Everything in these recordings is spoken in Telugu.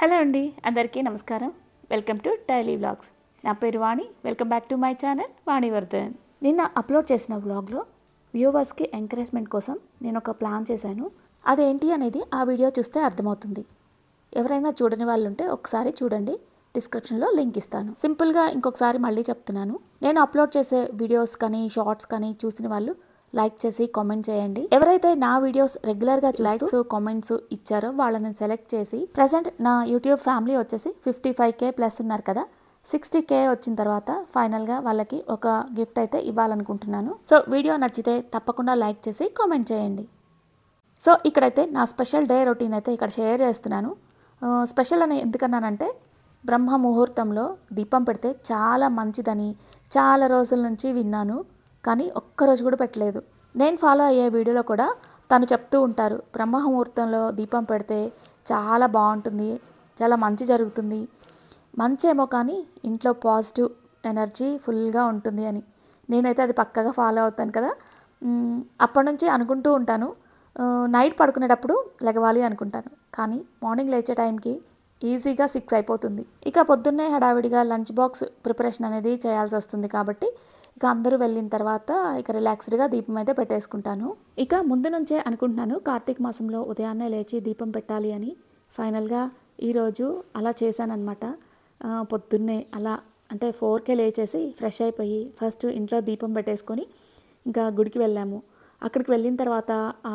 హలో అండి అందరికీ నమస్కారం వెల్కమ్ టు డైలీ వ్లాగ్స్ నా పేరు Vani welcome back to my channel Vanivardhan నిన్న అప్లోడ్ చేసిన వ్లాగ్లో వ్యూవర్స్కి ఎంకరేజ్మెంట్ కోసం నేను ఒక ప్లాన్ చేశాను అదేంటి అనేది ఆ వీడియో చూస్తే అర్థమవుతుంది ఎవరైనా చూడని వాళ్ళు ఉంటే ఒకసారి చూడండి డిస్క్రిప్షన్లో లింక్ ఇస్తాను సింపుల్గా ఇంకొకసారి మళ్ళీ చెప్తున్నాను నేను అప్లోడ్ చేసే వీడియోస్ కానీ షార్ట్స్ కానీ చూసిన వాళ్ళు లైక్ చేసి కామెంట్ చేయండి ఎవరైతే నా వీడియోస్ రెగ్యులర్గా లైక్స్ కామెంట్స్ ఇచ్చారో వాళ్ళని సెలెక్ట్ చేసి ప్రజెంట్ నా యూట్యూబ్ ఫ్యామిలీ వచ్చేసి ఫిఫ్టీ ఫైవ్ కే ప్లస్ ఉన్నారు కదా సిక్స్టీ కే వచ్చిన తర్వాత ఫైనల్గా వాళ్ళకి ఒక గిఫ్ట్ అయితే ఇవ్వాలనుకుంటున్నాను సో వీడియో నచ్చితే తప్పకుండా లైక్ చేసి కామెంట్ చేయండి సో ఇక్కడైతే నా స్పెషల్ డే రొటీన్ అయితే ఇక్కడ షేర్ చేస్తున్నాను స్పెషల్ అని ఎందుకన్నానంటే బ్రహ్మ ముహూర్తంలో దీపం పెడితే చాలా మంచిదని చాలా రోజుల నుంచి విన్నాను కానీ ఒక్కరోజు కూడా పెట్టలేదు నేను ఫాలో అయ్యే వీడియోలో కూడా తను చెప్తూ ఉంటారు బ్రహ్మముహూర్తంలో దీపం పెడితే చాలా బాగుంటుంది చాలా మంచి జరుగుతుంది మంచేమో కానీ ఇంట్లో పాజిటివ్ ఎనర్జీ ఫుల్గా ఉంటుంది అని నేనైతే అది పక్కగా ఫాలో అవుతాను కదా అప్పటి నుంచి అనుకుంటూ ఉంటాను నైట్ పడుకునేటప్పుడు లెగవాలి అనుకుంటాను కానీ మార్నింగ్ లేచే టైంకి ఈజీగా సిక్స్ అయిపోతుంది ఇక పొద్దున్నే హడావిడిగా లంచ్ బాక్స్ ప్రిపరేషన్ అనేది చేయాల్సి వస్తుంది కాబట్టి ఇక అందరూ వెళ్ళిన తర్వాత ఇక రిలాక్స్డ్గా దీపం అయితే పెట్టేసుకుంటాను ఇక ముందు నుంచే అనుకుంటున్నాను కార్తీక మాసంలో ఉదయాన్నే లేచి దీపం పెట్టాలి అని ఫైనల్గా ఈరోజు అలా చేశానమాట పొద్దున్నే అలా అంటే ఫోర్కే లేచేసి ఫ్రెష్ అయిపోయి ఫస్ట్ ఇంట్లో దీపం పెట్టేసుకొని ఇంకా గుడికి వెళ్ళాము అక్కడికి వెళ్ళిన తర్వాత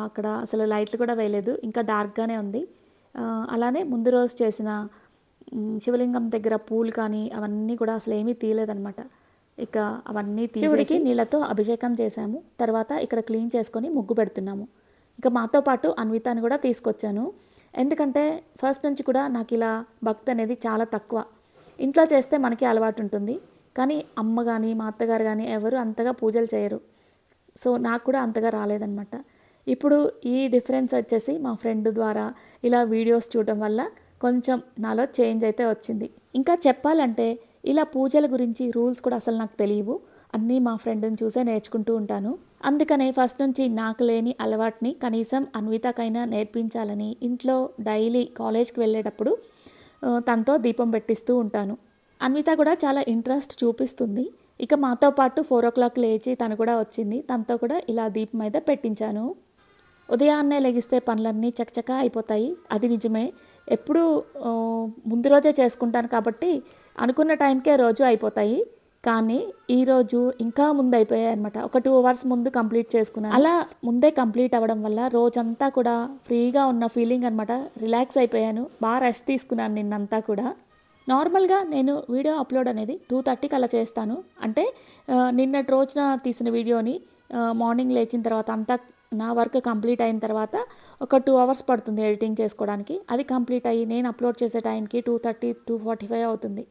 అక్కడ అసలు లైట్లు కూడా వేయలేదు ఇంకా డార్క్గానే ఉంది అలానే ముందు రోజు చేసిన శివలింగం దగ్గర పూలు కానీ అవన్నీ కూడా అసలు ఏమీ తీయలేదనమాట ఇక అవన్నీ తీసుకుడికి నీళ్ళతో అభిషేకం చేశాము తర్వాత ఇక్కడ క్లీన్ చేసుకొని ముగ్గు పెడుతున్నాము ఇక మాతో పాటు అన్వితాని కూడా తీసుకొచ్చాను ఎందుకంటే ఫస్ట్ నుంచి కూడా నాకు ఇలా భక్తి అనేది చాలా తక్కువ ఇంట్లో చేస్తే మనకి అలవాటు ఉంటుంది కానీ అమ్మ కానీ మా అత్తగారు కానీ ఎవరు అంతగా పూజలు చేయరు సో నాకు కూడా అంతగా రాలేదనమాట ఇప్పుడు ఈ డిఫరెన్స్ వచ్చేసి మా ఫ్రెండ్ ద్వారా ఇలా వీడియోస్ చూడటం వల్ల కొంచెం నాలో చేంజ్ అయితే వచ్చింది ఇంకా చెప్పాలంటే ఇలా పూజల గురించి రూల్స్ కూడా అసలు నాకు తెలియవు అన్నీ మా ఫ్రెండ్ని చూసే నేర్చుకుంటూ ఉంటాను అందుకనే ఫస్ట్ నుంచి నాకు లేని అలవాటుని కనీసం అన్వితకైనా నేర్పించాలని ఇంట్లో డైలీ కాలేజ్కి వెళ్ళేటప్పుడు తనతో దీపం పెట్టిస్తూ ఉంటాను అన్విత కూడా చాలా ఇంట్రెస్ట్ చూపిస్తుంది ఇక మాతో పాటు ఫోర్ ఓ క్లాక్ లేచి తను కూడా వచ్చింది తనతో కూడా ఇలా దీపం అయితే పెట్టించాను ఉదయాన్నే లెగిస్తే పనులన్నీ చకచకా అయిపోతాయి అది నిజమే ఎప్పుడు ముందు రోజే చేసుకుంటాను కాబట్టి అనుకున్న టైంకే రోజు అయిపోతాయి కానీ ఈరోజు ఇంకా ముందు అయిపోయాయి అనమాట ఒక టూ అవర్స్ ముందు కంప్లీట్ చేసుకున్నాను అలా ముందే కంప్లీట్ అవ్వడం వల్ల రోజంతా కూడా ఫ్రీగా ఉన్న ఫీలింగ్ అనమాట రిలాక్స్ అయిపోయాను బాగా రెస్ట్ తీసుకున్నాను నిన్నంతా కూడా నార్మల్గా నేను వీడియో అప్లోడ్ అనేది టూ థర్టీకి అలా చేస్తాను అంటే నిన్నటి రోజున తీసిన వీడియోని మార్నింగ్ లేచిన తర్వాత అంతా నా వర్క్ కంప్లీట్ అయిన తర్వాత ఒక టూ అవర్స్ పడుతుంది ఎడిటింగ్ చేసుకోవడానికి అది కంప్లీట్ అయ్యి నేను అప్లోడ్ చేసే టైంకి two thirty two forty five అవుతుంది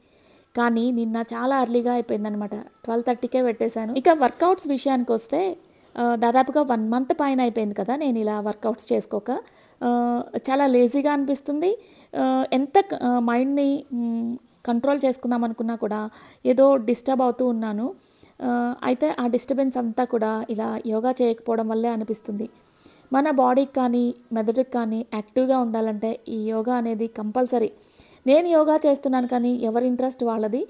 కానీ నిన్న చాలా అర్లీగా అయిపోయిందనమాట ట్వెల్వ్ థర్టీకే పెట్టేశాను ఇక వర్కౌట్స్ విషయానికి వస్తే దాదాపుగా వన్ మంత్ పైన అయిపోయింది కదా నేను ఇలా వర్కౌట్స్ చేసుకోక చాలా లేజీగా అనిపిస్తుంది ఎంత మైండ్ని కంట్రోల్ చేసుకుందాం అనుకున్నా కూడా ఏదో డిస్టర్బ్ అవుతూ ఉన్నాను అయితే ఆ డిస్టర్బెన్స్ అంతా కూడా ఇలా యోగా చేయకపోవడం వల్లే అనిపిస్తుంది మన బాడీకి కానీ మెదడుకి కానీ యాక్టివ్గా ఉండాలంటే ఈ యోగా అనేది కంపల్సరీ నేను యోగా చేస్తున్నాను కానీ ఎవరి ఇంట్రెస్ట్ వాళ్ళది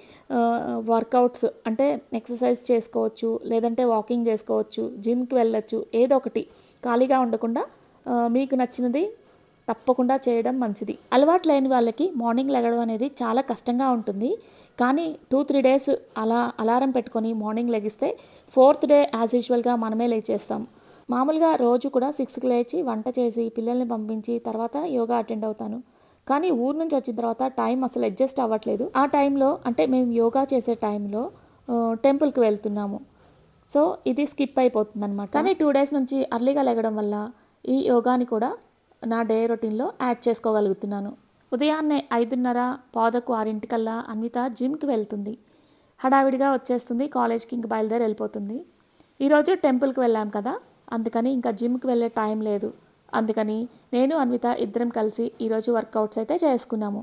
వర్కౌట్స్ అంటే ఎక్సర్సైజ్ చేసుకోవచ్చు లేదంటే వాకింగ్ చేసుకోవచ్చు జిమ్కి వెళ్ళచ్చు ఏదో ఒకటి ఖాళీగా ఉండకుండా మీకు నచ్చినది తప్పకుండా చేయడం మంచిది అలవాటు లేని వాళ్ళకి మార్నింగ్ లెగడం అనేది చాలా కష్టంగా ఉంటుంది కానీ టూ త్రీ డేస్ అలా అలారం పెట్టుకొని మార్నింగ్ లెగిస్తే ఫోర్త్ డే యాజ్ యూజువల్గా మనమే లేచేస్తాం మామూలుగా రోజు కూడా సిక్స్కి లేచి వంట చేసి పిల్లల్ని పంపించి తర్వాత యోగా అటెండ్ అవుతాను కానీ ఊరు నుంచి వచ్చిన తర్వాత టైం అసలు అడ్జస్ట్ అవ్వట్లేదు ఆ టైంలో అంటే మేము యోగా చేసే టైంలో టెంపుల్కి వెళ్తున్నాము సో ఇది స్కిప్ అయిపోతుంది అనమాట కానీ టూ డేస్ నుంచి అర్లీగా లెగడం వల్ల ఈ యోగాని కూడా నా డే రొటీన్లో యాడ్ చేసుకోగలుగుతున్నాను ఉదయాన్నే ఐదున్నర పాదకు ఆరింటికల్లా అన్విత జిమ్కి వెళ్తుంది హడావిడిగా వచ్చేస్తుంది కాలేజ్కి ఇంక బయలుదేరి వెళ్ళిపోతుంది ఈరోజు టెంపుల్కి వెళ్ళాం కదా అందుకని ఇంకా జిమ్కి వెళ్ళే టైం లేదు అందుకని నేను అన్విత ఇద్దరం కలిసి ఈరోజు వర్కౌట్స్ అయితే చేసుకున్నాము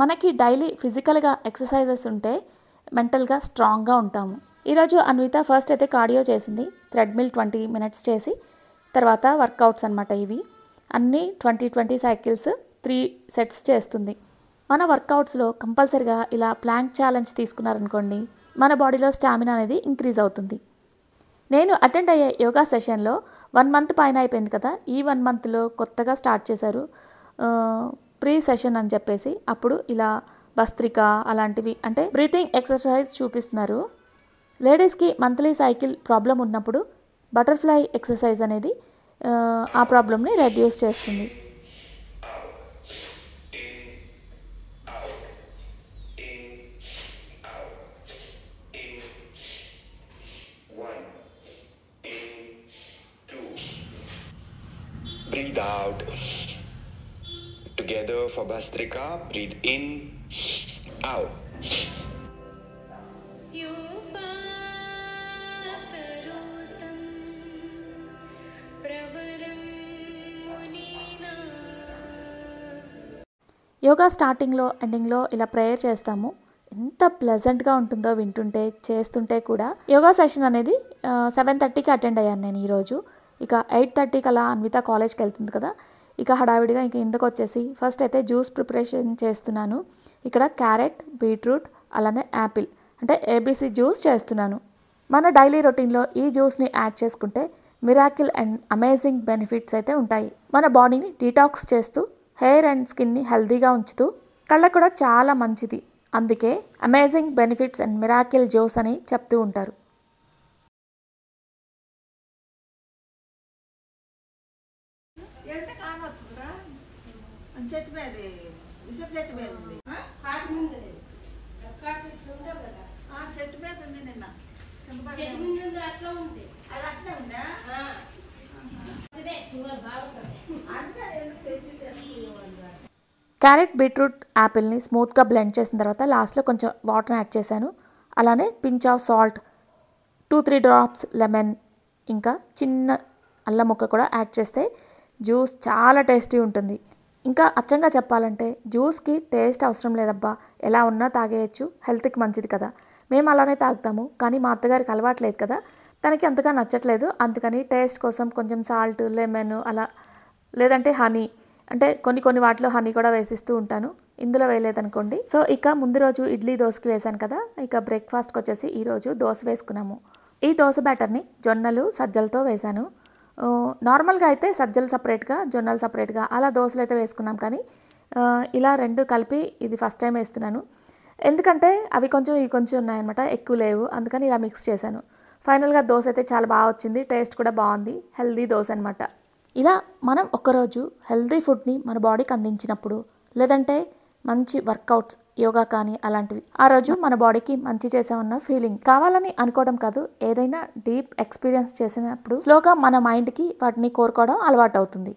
మనకి డైలీ ఫిజికల్గా ఎక్సర్సైజెస్ ఉంటే మెంటల్గా స్ట్రాంగ్గా ఉంటాము ఈరోజు అన్విత ఫస్ట్ అయితే కార్డియో చేసింది థ్రెడ్మిల్ ట్వంటీ మినిట్స్ చేసి తర్వాత వర్కౌట్స్ అనమాట ఇవి అన్ని twenty twenty cycles three sets చేస్తుంది మన వర్కౌట్స్లో కంపల్సరిగా ఇలా ప్లాంక్ ఛాలెంజ్ తీసుకున్నారనుకోండి మన బాడీలో స్టామినా అనేది ఇంక్రీజ్ అవుతుంది నేను అటెండ్ అయ్యే యోగా సెషన్లో వన్ మంత్ పైన అయిపోయింది కదా ఈ వన్ మంత్లో కొత్తగా స్టార్ట్ చేశారు ప్రీ సెషన్ అని చెప్పేసి అప్పుడు ఇలా భస్త్రిక అలాంటివి అంటే బ్రీతింగ్ ఎక్సర్సైజ్ చూపిస్తున్నారు లేడీస్కి మంత్లీ సైకిల్ ప్రాబ్లం ఉన్నప్పుడు బటర్ఫ్లై ఎక్సర్సైజ్ అనేది ఆ ప్రాబ్లమ్ని రెడ్యూస్ చేస్తుంది breathe out together for Bastrika breathe in out yoga స్టార్టింగ్లో ఎండింగ్లో ఇలా ప్రేయర్ చేస్తాము ఎంత ప్లెజెంట్గా ఉంటుందో వింటుంటే చేస్తుంటే కూడా యోగా సెషన్ అనేది సెవెన్ థర్టీకి అటెండ్ అయ్యాను నేను ఈరోజు ఇక ఎయిట్ థర్టీకి అలా అన్విత కాలేజ్కి వెళ్తుంది కదా ఇక హడావిడిగా ఇంక ఇందుకు వచ్చేసి ఫస్ట్ అయితే జ్యూస్ ప్రిపరేషన్ చేస్తున్నాను ఇక్కడ క్యారెట్ బీట్రూట్ అలానే యాపిల్ అంటే ఏబీసీ జ్యూస్ చేస్తున్నాను మన డైలీ రొటీన్లో ఈ జ్యూస్ని యాడ్ చేసుకుంటే మిరాకిల్ అండ్ అమేజింగ్ బెనిఫిట్స్ అయితే ఉంటాయి మన బాడీని డీటాక్స్ చేస్తూ హెయిర్ అండ్ స్కిన్ని హెల్దీగా ఉంచుతూ కళ్ళ కూడా చాలా మంచిది అందుకే amazing benefits and miracle juice అని చెప్తూ ఉంటారు చెట్టు మీద ఉంది నిన్న అట్లా ఉంది అది అట్లా ఉందా క్యారెట్ బీట్రూట్ యాపిల్ని స్మూత్గా బ్లెండ్ చేసిన తర్వాత లాస్ట్లో కొంచెం వాటర్ యాడ్ చేశాను అలానే pinch of salt two three drops lemon ఇంకా చిన్న అల్లం ముక్క కూడా యాడ్ చేస్తే జ్యూస్ చాలా టేస్టీ ఉంటుంది ఇంకా అచ్చంగా చెప్పాలంటే జ్యూస్కి టేస్ట్ అవసరం లేదబ్బా ఎలా ఉన్నా తాగేయచ్చు హెల్త్కి మంచిది కదా మేము అలానే తాగుతాము కానీ మా అత్తగారికి అలవాట్లేదు కదా తనకి అంతగా నచ్చట్లేదు అందుకని టేస్ట్ కోసం కొంచెం సాల్ట్ లెమన్ అలా లేదంటే హనీ అంటే కొన్ని కొన్ని వాటిలో హనీ కూడా వేసిస్తూ ఉంటాను ఇందులో వేయలేదనుకోండి సో ఇక ముందు రోజు ఇడ్లీ దోశకి వేశాను కదా ఇక బ్రేక్ఫాస్ట్కి వచ్చేసి ఈరోజు దోశ వేసుకున్నాము ఈ దోశ బ్యాటర్ని జొన్నలు సజ్జలతో వేశాను నార్మల్గా అయితే సజ్జలు సపరేట్గా జొన్నలు సపరేట్గా అలా దోశలు అయితే వేసుకున్నాం కానీ ఇలా రెండు కలిపి ఇది ఫస్ట్ టైం వేస్తున్నాను ఎందుకంటే అవి కొంచెం ఇవి కొంచెం ఉన్నాయన్నమాట ఎక్కువ లేవు అందుకని ఇలా మిక్స్ చేశాను ఫైనల్గా దోశ అయితే చాలా బాగా వచ్చింది టేస్ట్ కూడా బాగుంది హెల్దీ దోశ అనమాట ఇలా మనం ఒకరోజు హెల్దీ ఫుడ్ని మన బాడీకి అందించినప్పుడు లేదంటే మంచి వర్కౌట్స్ యోగా కానీ అలాంటివి ఆ రోజు మన బాడీకి మంచి చేసామన్న ఫీలింగ్ కావాలని అనుకోవడం కాదు ఏదైనా డీప్ ఎక్స్పీరియన్స్ చేసినప్పుడు స్లోగా మన మైండ్కి వాటిని కోరుకోవడం అలవాటు అవుతుంది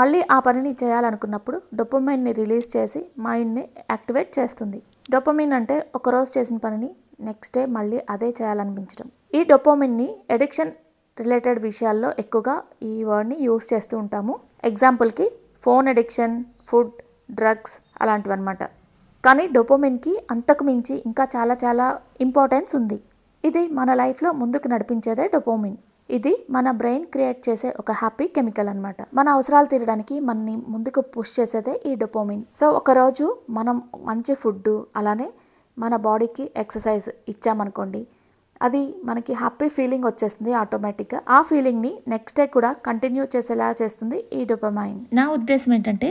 మళ్ళీ ఆ పనిని చేయాలనుకున్నప్పుడు డొప్పమైన్ని రిలీజ్ చేసి మైండ్ని యాక్టివేట్ చేస్తుంది డొప్పమైన్ అంటే ఒకరోజు చేసిన పనిని నెక్స్ట్ డే మళ్ళీ అదే చేయాలనిపించడం ఈ డొపోమిన్ని ఎడిక్షన్ రిలేటెడ్ విషయాల్లో ఎక్కువగా ఈ వర్డ్ని యూస్ చేస్తూ ఉంటాము ఎగ్జాంపుల్కి ఫోన్ అడిక్షన్ ఫుడ్ డ్రగ్స్ అలాంటివి అనమాట కానీ డొపోమిన్కి అంతకు మించి ఇంకా చాలా చాలా ఇంపార్టెన్స్ ఉంది ఇది మన లైఫ్లో ముందుకు నడిపించేదే డొపోమిన్ ఇది మన బ్రెయిన్ క్రియేట్ చేసే ఒక హ్యాపీ కెమికల్ అనమాట మన అవసరాలు తీరడానికి మనని ముందుకు పుష్ చేసేదే ఈ డొపోమిన్ సో ఒకరోజు మనం మంచి ఫుడ్ అలానే మన బాడీకి ఎక్సర్సైజ్ ఇచ్చామనుకోండి అది మనకి హ్యాపీ ఫీలింగ్ వచ్చేస్తుంది ఆటోమేటిక్గా ఆ ఫీలింగ్ని నెక్స్ట్ డే కూడా కంటిన్యూ చేసేలా చేస్తుంది ఈ డొపమైన్ నా ఉద్దేశం ఏంటంటే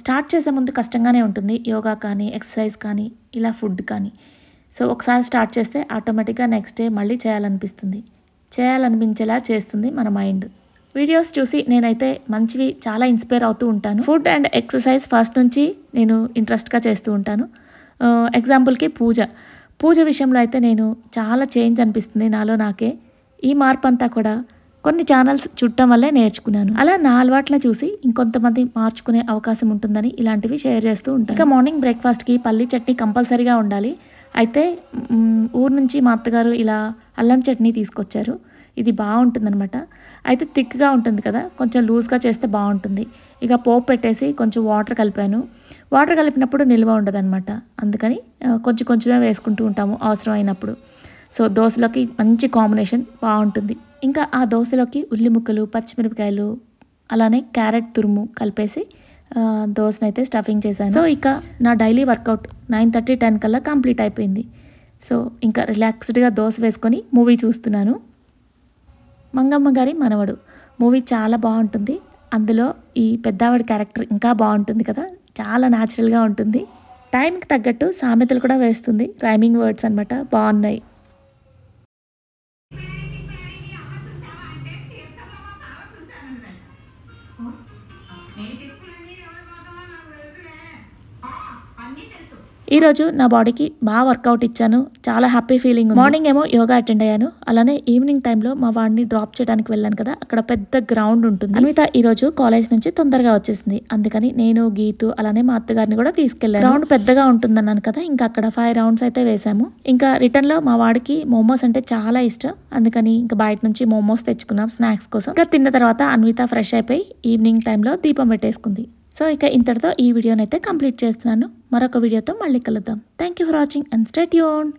స్టార్ట్ చేసే ముందు కష్టంగానే ఉంటుంది యోగా కానీ ఎక్సర్సైజ్ కానీ ఇలా ఫుడ్ కానీ సో ఒకసారి స్టార్ట్ చేస్తే ఆటోమేటిక్గా నెక్స్ట్ డే మళ్ళీ చేయాలనిపిస్తుంది చేయాలనిపించేలా చేస్తుంది మన మైండ్ వీడియోస్ చూసి నేనైతే మంచివి చాలా ఇన్స్పైర్ అవుతూ ఉంటాను ఫుడ్ అండ్ ఎక్సర్సైజ్ ఫస్ట్ నుంచి నేను ఇంట్రెస్ట్గా చేస్తూ ఉంటాను ఎగ్జాంపుల్కి పూజ పూజ విషయంలో అయితే నేను చాలా చేంజ్ అనిపిస్తుంది నాలో నాకే ఈ మార్పు అంతా కూడా కొన్ని ఛానల్స్ చుట్టం వల్లే నేర్చుకున్నాను అలా నా అలవాట్లను చూసి ఇంకొంతమంది మార్చుకునే అవకాశం ఉంటుందని ఇలాంటివి షేర్ చేస్తూ ఉంటాను ఇంకా మార్నింగ్ బ్రేక్ఫాస్ట్కి పల్లి చట్నీ కంపల్సరీగా ఉండాలి అయితే ఊరు నుంచి మా అత్తగారు ఇలా అల్లం చట్నీ తీసుకొచ్చారు ఇది బాగుంటుందన్నమాట అయితే థిక్గా ఉంటుంది కదా కొంచెం లూజ్గా చేస్తే బాగుంటుంది ఇక పోపు పెట్టేసి కొంచెం వాటర్ కలిపాను వాటర్ కలిపినప్పుడు నిల్వ ఉండదన్నమాట అందుకని కొంచెం కొంచెమే వేసుకుంటూ ఉంటాము అవసరం అయినప్పుడు సో దోశలోకి మంచి కాంబినేషన్ బాగుంటుంది ఇంకా ఆ దోశలోకి ఉల్లి ముక్కలు పచ్చిమిరపకాయలు అలానే క్యారెట్ తురుము కలిపేసి అయితే స్టఫింగ్ చేశాను సో ఇక నా daily workout nine thirty ten కల్లా కంప్లీట్ అయిపోయింది సో ఇంకా రిలాక్స్డ్గా దోశ వేసుకొని మూవీ చూస్తున్నాను మంగమ్మ గారి మనవడు మూవీ చాలా బాగుంటుంది అందులో ఈ పెద్దావాడి క్యారెక్టర్ ఇంకా బాగుంటుంది కదా చాలా న్యాచురల్గా ఉంటుంది టైంకి తగ్గట్టు సామెతలు కూడా వేస్తుంది రైమింగ్ వర్డ్స్ అనమాట బాగున్నాయి ఈరోజు నా బాడీకి బాగా వర్కౌట్ ఇచ్చాను చాలా హ్యాపీ ఫీలింగ్ మార్నింగ్ ఏమో యోగా అటెండ్ అయ్యాను అలానే ఈవినింగ్ టైంలో మా వాడిని డ్రాప్ చేయడానికి వెళ్ళాను కదా అక్కడ పెద్ద గ్రౌండ్ ఉంటుంది అన్విత ఈరోజు కాలేజ్ నుంచి తొందరగా వచ్చేసింది అందుకని నేను గీతు అలానే మా అత్తగారిని కూడా తీసుకెళ్లాను గ్రౌండ్ పెద్దగా ఉంటుందన్నాను కదా ఇంకా అక్కడ ఫైవ్ రౌండ్స్ అయితే వేసాము ఇంకా లో మా వాడికి మోమోస్ అంటే చాలా ఇష్టం అందుకని ఇంకా బయట నుంచి మోమోస్ తెచ్చుకున్నాం స్నాక్స్ కోసం ఇంకా తిన్న తర్వాత అన్విత ఫ్రెష్ అయిపోయి ఈవినింగ్ టైంలో దీపం పెట్టేసుకుంది సో ఇక ఇంతటితో ఈ వీడియోనైతే కంప్లీట్ చేస్తున్నాను మరొక వీడియోతో మళ్ళీ కలుద్దాం thank you for watching and stay యూన్